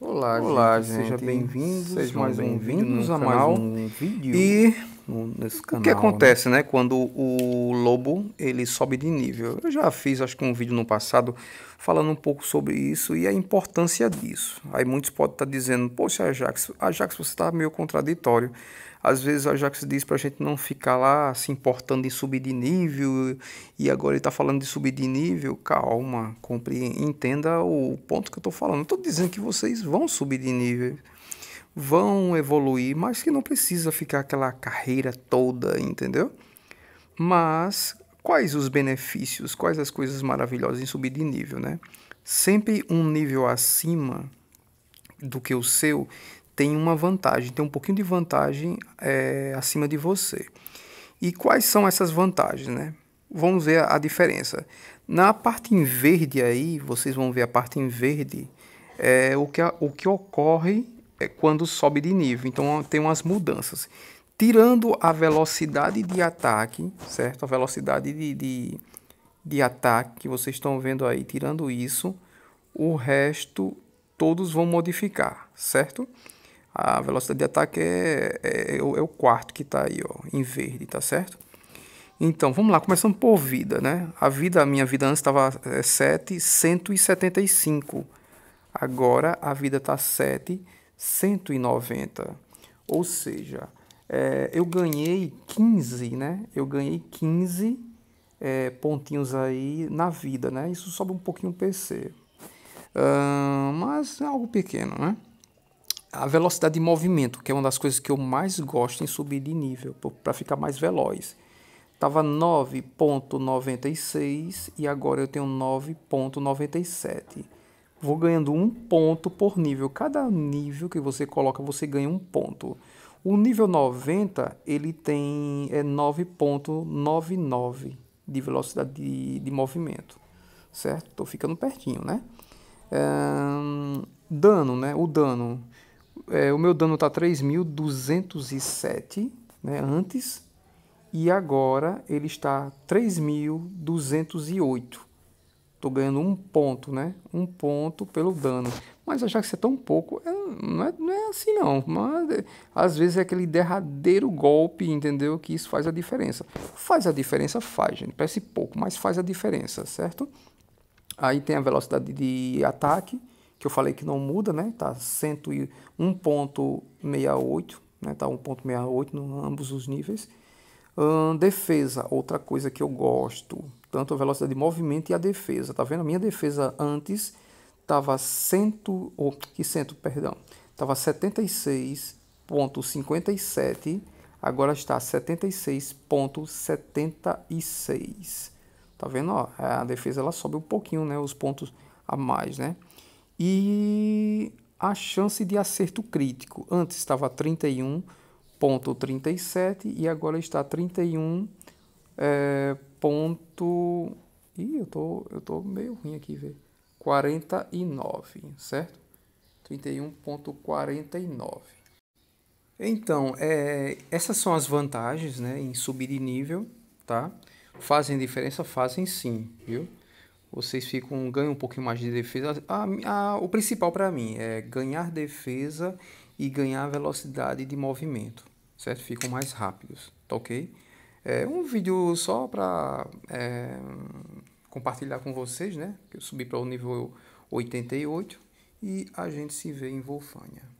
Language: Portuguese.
Olá, Olá gente. gente. Seja bem-vindos mais um bem-vindos a mais um vídeo. E no, nesse canal. O que né? acontece, né? né? Quando o lobo ele sobe de nível. Eu já fiz, acho que um vídeo no passado falando um pouco sobre isso e a importância disso. Aí muitos podem estar dizendo, poxa, Ajax, Ajax, você está meio contraditório. Às vezes a Ajax diz para a gente não ficar lá se importando em subir de nível e agora ele está falando de subir de nível. Calma, compreenda, entenda o ponto que eu estou falando. Estou dizendo que vocês vão subir de nível vão evoluir, mas que não precisa ficar aquela carreira toda, entendeu? Mas quais os benefícios, quais as coisas maravilhosas em subir de nível, né? Sempre um nível acima do que o seu tem uma vantagem, tem um pouquinho de vantagem é, acima de você. E quais são essas vantagens, né? Vamos ver a, a diferença. Na parte em verde aí, vocês vão ver a parte em verde, é o que, o que ocorre é quando sobe de nível. Então tem umas mudanças. Tirando a velocidade de ataque, certo? A velocidade de, de, de ataque que vocês estão vendo aí, tirando isso, o resto todos vão modificar, certo? A velocidade de ataque é, é, é o é quarto que está aí, ó, em verde, tá certo? Então, vamos lá, começando por vida, né? A vida, a minha vida antes estava é, 7, 175. Agora a vida está 7, 175. 190. Ou seja, é, eu ganhei 15, né? Eu ganhei 15 é, pontinhos aí na vida, né? Isso sobe um pouquinho o PC. Uh, mas é algo pequeno, né? A velocidade de movimento, que é uma das coisas que eu mais gosto em subir de nível, para ficar mais veloz. Tava 9.96 e agora eu tenho 9.97 vou ganhando um ponto por nível. Cada nível que você coloca, você ganha um ponto. O nível 90, ele tem é 9.99 de velocidade de, de movimento, certo? Estou ficando pertinho, né? É, dano, né? O dano. É, o meu dano tá 3.207, né? Antes. E agora ele está 3.208. Estou ganhando um ponto, né? Um ponto pelo dano. Mas achar que ser é tão pouco, é, não, é, não, é, assim não. Mas é, às vezes é aquele derradeiro golpe, entendeu? Que isso faz a diferença. Faz a diferença, faz, gente. Parece pouco, mas faz a diferença, certo? Aí tem a velocidade de ataque, que eu falei que não muda, né? Tá 101.68, né? Tá 1.68 em ambos os níveis. Hum, defesa, outra coisa que eu gosto tanto a velocidade de movimento e a defesa. Tá vendo? A minha defesa antes estava cento ou que 100, perdão, estava 76.57, agora está 76.76. Tá vendo? Ó, a defesa ela sobe um pouquinho, né, os pontos a mais, né? E a chance de acerto crítico, antes estava 31.37 ponto e agora está 31 é, ponto. Ih, eu tô, eu tô meio ruim aqui, ver. 49, certo? 31.49. Então, é, essas são as vantagens, né, em subir de nível, tá? Fazem diferença? Fazem sim, viu? Vocês ficam ganham um pouquinho mais de defesa. A, a, o principal para mim é ganhar defesa e ganhar velocidade de movimento, certo? Ficam mais rápidos, tá ok? É um vídeo só para é, compartilhar com vocês, né? Que eu subi para o nível 88 e a gente se vê em Wolfânia.